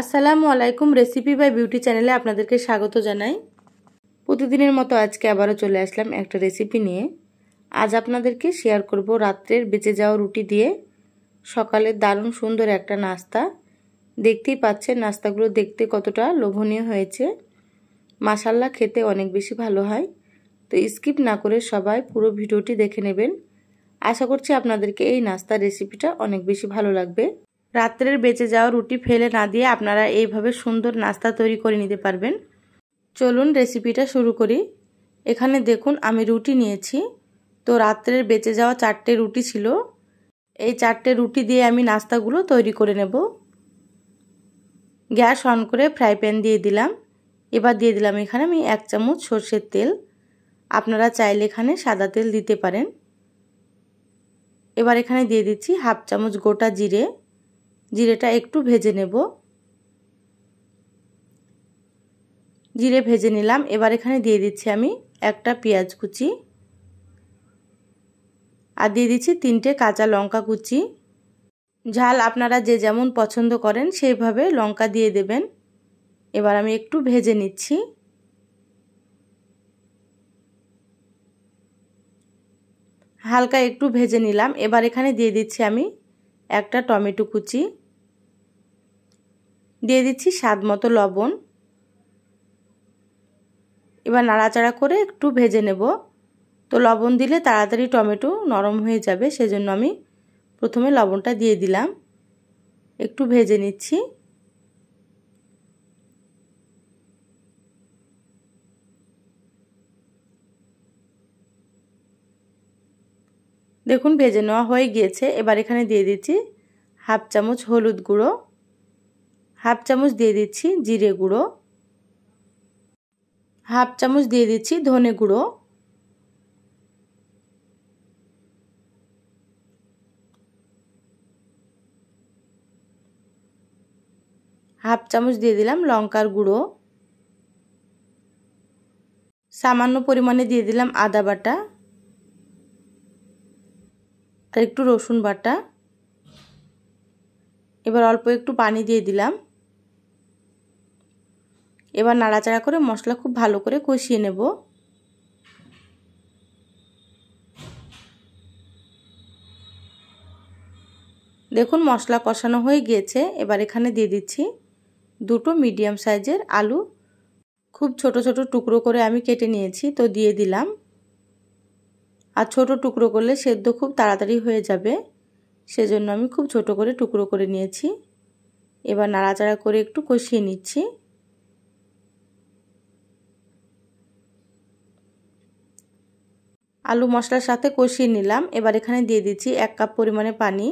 আসসালামু আলাইকুম recipe by beauty চ্যানেলে আপনাদেরকে স্বাগত জানাই প্রতিদিনের মতো আজকে আবারও চলে আসলাম একটা রেসিপি নিয়ে আজ আপনাদেরকে শেয়ার করব রাত্রের বেঁচে যাওয়া রুটি দিয়ে সকালে দারুণ সুন্দর একটা নাস্তা দেখতেই পাচ্ছেন নাস্তাগুলো দেখতে কতটা লোভনীয় হয়েছে মাসাল্লা খেতে অনেক বেশি ভালো হয় তো স্কিপ না করে সবাই পুরো ভিডিওটি দেখে নেবেন আশা করছি আপনাদেরকে এই নাস্তার রেসিপিটা অনেক বেশি ভালো লাগবে রাত্রের বেঁচে যাওয়া রুটি ফেলে না দিয়ে আপনারা এইভাবে সুন্দর নাস্তা তৈরি করে নিতে পারবেন চলুন রেসিপিটা শুরু করি এখানে দেখুন আমি রুটি নিয়েছি তো রাত্রের বেঁচে যাওয়া চারটে রুটি ছিল এই চারটে রুটি দিয়ে আমি নাস্তাগুলো তৈরি করে নেব গ্যাস অন করে ফ্রাই প্যান দিয়ে দিলাম এবার দিয়ে দিলাম এখানে আমি এক চামচ সর্ষের তেল আপনারা চাইলে এখানে সাদা তেল দিতে পারেন এবার এখানে দিয়ে দিচ্ছি হাফ চামচ গোটা জিরে জিরেটা একটু ভেজে নেব জিরে ভেজে নিলাম এবার এখানে দিয়ে দিচ্ছি আমি একটা পেঁয়াজ কুচি আর দিয়ে দিচ্ছি তিনটে কাঁচা লঙ্কা কুচি ঝাল আপনারা যে যেমন পছন্দ করেন সেইভাবে লঙ্কা দিয়ে দেবেন এবার আমি একটু ভেজে নিচ্ছি হালকা একটু ভেজে নিলাম এবার এখানে দিয়ে দিচ্ছি আমি একটা টমেটো কুচি দিয়ে দিচ্ছি স্বাদ মতো লবণ এবার নাড়াচাড়া করে একটু ভেজে নেব তো লবণ দিলে তাড়াতাড়ি টমেটো নরম হয়ে যাবে সেজন্য আমি প্রথমে লবণটা দিয়ে দিলাম একটু ভেজে নিচ্ছি দেখুন ভেজে নেওয়া হয়ে গিয়েছে এবার এখানে দিয়ে দিচ্ছি হাফ চামচ হলুদ গুঁড়ো হাফ চামচ দিয়ে দিচ্ছি জিরে গুঁড়ো হাফ চামচ দিয়ে দিচ্ছি ধনে গুঁড়ো হাফ চামচ দিয়ে দিলাম লঙ্কার গুঁড়ো সামান্য পরিমাণে দিয়ে দিলাম আদা বাটা তার একটু রসুন বাটা এবার অল্প একটু পানি দিয়ে দিলাম এবার নাড়াচাড়া করে মশলা খুব ভালো করে কষিয়ে নেব দেখুন মশলা কষানো হয়ে গিয়েছে এবার এখানে দিয়ে দিচ্ছি দুটো মিডিয়াম সাইজের আলু খুব ছোট ছোট টুকরো করে আমি কেটে নিয়েছি তো দিয়ে দিলাম আর ছোট টুকরো করলে সেদ্ধ খুব তাড়াতাড়ি হয়ে যাবে সেজন্য আমি খুব ছোট করে টুকরো করে নিয়েছি এবার নাড়াচাড়া করে একটু কষিয়ে নিচ্ছি আলু মশলার সাথে কষিয়ে নিলাম এবার এখানে দিয়ে দিচ্ছি এক কাপ পরিমাণে পানি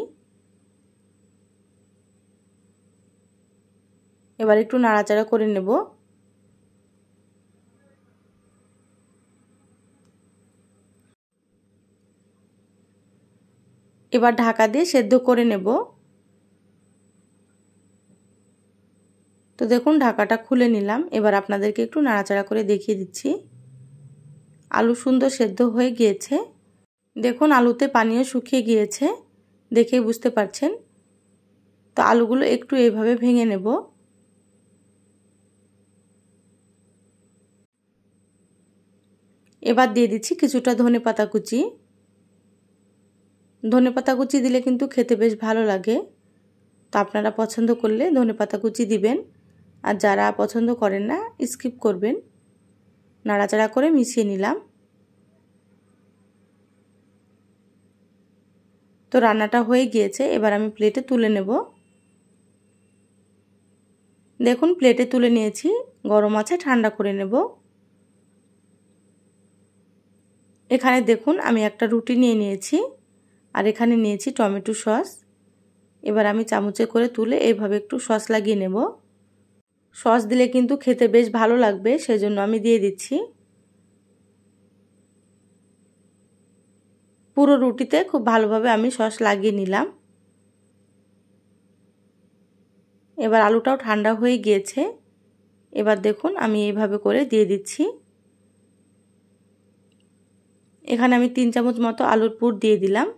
এবার একটু নাড়াচাড়া করে নেব এবার ঢাকা দিয়ে সেদ্ধ করে নেব তো দেখুন ঢাকাটা খুলে নিলাম এবার আপনাদেরকে একটু নাড়াচাড়া করে দেখিয়ে দিচ্ছি আলু সুন্দর সেদ্ধ হয়ে গিয়েছে দেখুন আলুতে পানীয় শুকিয়ে গিয়েছে দেখে বুঝতে পারছেন তো আলুগুলো একটু এইভাবে ভেঙে নেব এবার দিয়ে দিচ্ছি কিছুটা ধনে পাতা কুচি ধনে পাতা কুচি দিলে কিন্তু খেতে বেশ ভালো লাগে তো আপনারা পছন্দ করলে ধনে পাতা কুচি দিবেন আর যারা পছন্দ করেন না স্কিপ করবেন নাড়াচাড়া করে মিশিয়ে নিলাম তো রান্নাটা হয়ে গিয়েছে এবার আমি প্লেটে তুলে নেব দেখুন প্লেটে তুলে নিয়েছি গরম আছে ঠান্ডা করে নেব এখানে দেখুন আমি একটা রুটি নিয়ে নিয়েছি আর এখানে নিয়েছি টমেটো সস এবার আমি চামচে করে তুলে এইভাবে একটু সস লাগিয়ে নেব সস দিলে কিন্তু খেতে বেশ ভালো লাগবে সেজন্য আমি দিয়ে দিচ্ছি পুরো রুটিতে খুব ভালোভাবে আমি সস লাগিয়ে নিলাম এবার আলুটাও ঠান্ডা হয়ে গিয়েছে এবার দেখুন আমি এইভাবে করে দিয়ে দিচ্ছি এখানে আমি তিন চামচ মতো আলুর পুর দিয়ে দিলাম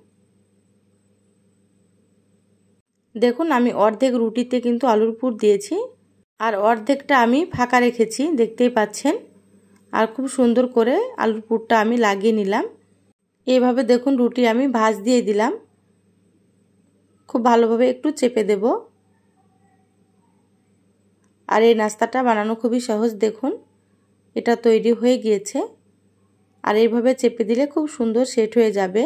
দেখুন আমি অর্ধেক রুটিতে কিন্তু আলুর পুর দিয়েছি আর অর্ধেকটা আমি ফাঁকা রেখেছি দেখতেই পাচ্ছেন আর খুব সুন্দর করে আলুর পুরটা আমি লাগিয়ে নিলাম এভাবে দেখুন রুটি আমি ভাজ দিয়ে দিলাম খুব ভালোভাবে একটু চেপে দেব আর এই নাস্তাটা বানানো খুবই সহজ দেখুন এটা তৈরি হয়ে গিয়েছে আর এইভাবে চেপে দিলে খুব সুন্দর সেট হয়ে যাবে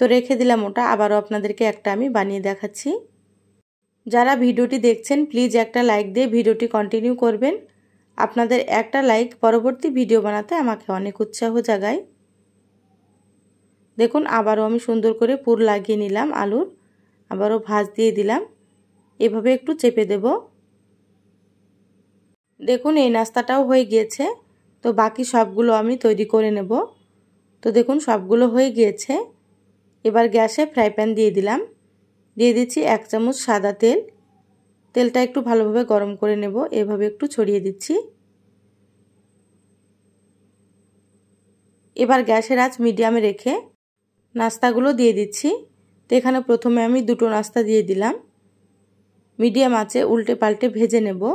তো রেখে দিলাম ওটা আবারও আপনাদেরকে একটা আমি বানিয়ে দেখাচ্ছি যারা ভিডিওটি দেখছেন প্লিজ একটা লাইক দিয়ে ভিডিওটি কন্টিনিউ করবেন আপনাদের একটা লাইক পরবর্তী ভিডিও বানাতে আমাকে অনেক উৎসাহ জাগায় দেখুন আবারও আমি সুন্দর করে পুর লাগিয়ে নিলাম আলুর আবারও ভাজ দিয়ে দিলাম এভাবে একটু চেপে দেব দেখুন এই নাস্তাটাও হয়ে গিয়েছে তো বাকি সবগুলো আমি তৈরি করে নেব তো দেখুন সবগুলো হয়ে গিয়েছে এবার গ্যাসে ফ্রাই প্যান দিয়ে দিলাম দিয়ে দিচ্ছি এক চামচ সাদা তেল তেলটা একটু ভালোভাবে গরম করে নেব এভাবে একটু ছড়িয়ে দিচ্ছি এবার গ্যাসের আঁচ মিডিয়ামে রেখে নাস্তাগুলো দিয়ে দিচ্ছি তো এখানে প্রথমে আমি দুটো নাস্তা দিয়ে দিলাম মিডিয়াম আঁচে উল্টে পাল্টে ভেজে নেবো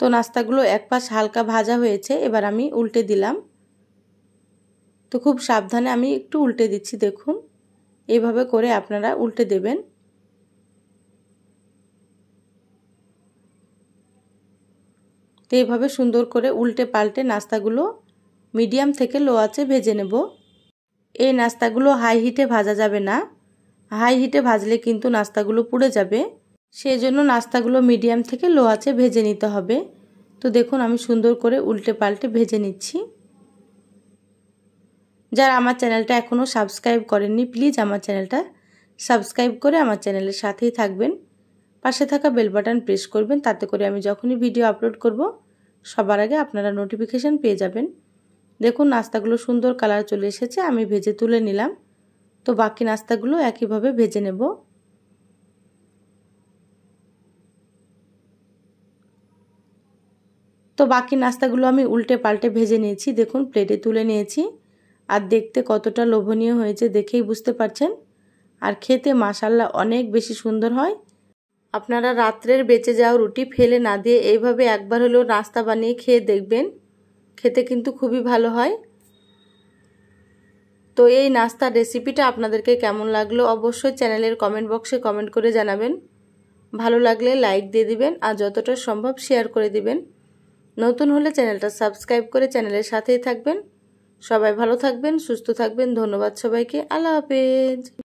তো নাস্তাগুলো এক পাশ হালকা ভাজা হয়েছে এবার আমি উল্টে দিলাম তো খুব সাবধানে আমি একটু উল্টে দিচ্ছি দেখুন এভাবে করে আপনারা উল্টে দেবেন তো এইভাবে সুন্দর করে উল্টে পাল্টে নাস্তাগুলো মিডিয়াম থেকে লো আছে ভেজে নেব এই নাস্তাগুলো হাই হিটে ভাজা যাবে না হাই হিটে ভাজলে কিন্তু নাস্তাগুলো পুড়ে যাবে সেই জন্য নাস্তাগুলো মিডিয়াম থেকে লো আঁচে ভেজে নিতে হবে তো দেখুন আমি সুন্দর করে উল্টে পাল্টে ভেজে নিচ্ছি যারা আমার চ্যানেলটা এখনও সাবস্ক্রাইব করেননি প্লিজ আমার চ্যানেলটা সাবস্ক্রাইব করে আমার চ্যানেলের সাথেই থাকবেন পাশে থাকা বেল বাটন প্রেস করবেন তাতে করে আমি যখনই ভিডিও আপলোড করব সবার আগে আপনারা নোটিফিকেশান পেয়ে যাবেন দেখুন নাস্তাগুলো সুন্দর কালার চলে এসেছে আমি ভেজে তুলে নিলাম তো বাকি নাস্তাগুলো একইভাবে ভেজে নেব তো বাকি নাস্তাগুলো আমি উল্টে পাল্টে ভেজে নিয়েছি দেখুন প্লেটে তুলে নিয়েছি আর দেখতে কতটা লোভনীয় হয়েছে দেখেই বুঝতে পারছেন আর খেতে মাসাল্লা অনেক বেশি সুন্দর হয় আপনারা রাত্রের বেঁচে যাওয়া রুটি ফেলে না দিয়ে এইভাবে একবার হলেও নাস্তা বানিয়ে খেয়ে দেখবেন খেতে কিন্তু খুবই ভালো হয় তো এই নাস্তার রেসিপিটা আপনাদেরকে কেমন লাগলো অবশ্যই চ্যানেলের কমেন্ট বক্সে কমেন্ট করে জানাবেন ভালো লাগলে লাইক দিয়ে দিবেন আর যতটা সম্ভব শেয়ার করে দিবেন নতুন হলে চ্যানেলটা সাবস্ক্রাইব করে চ্যানেলের সাথেই থাকবেন সবাই ভালো থাকবেন সুস্থ থাকবেন ধন্যবাদ সবাইকে আল্লাহ হাফেজ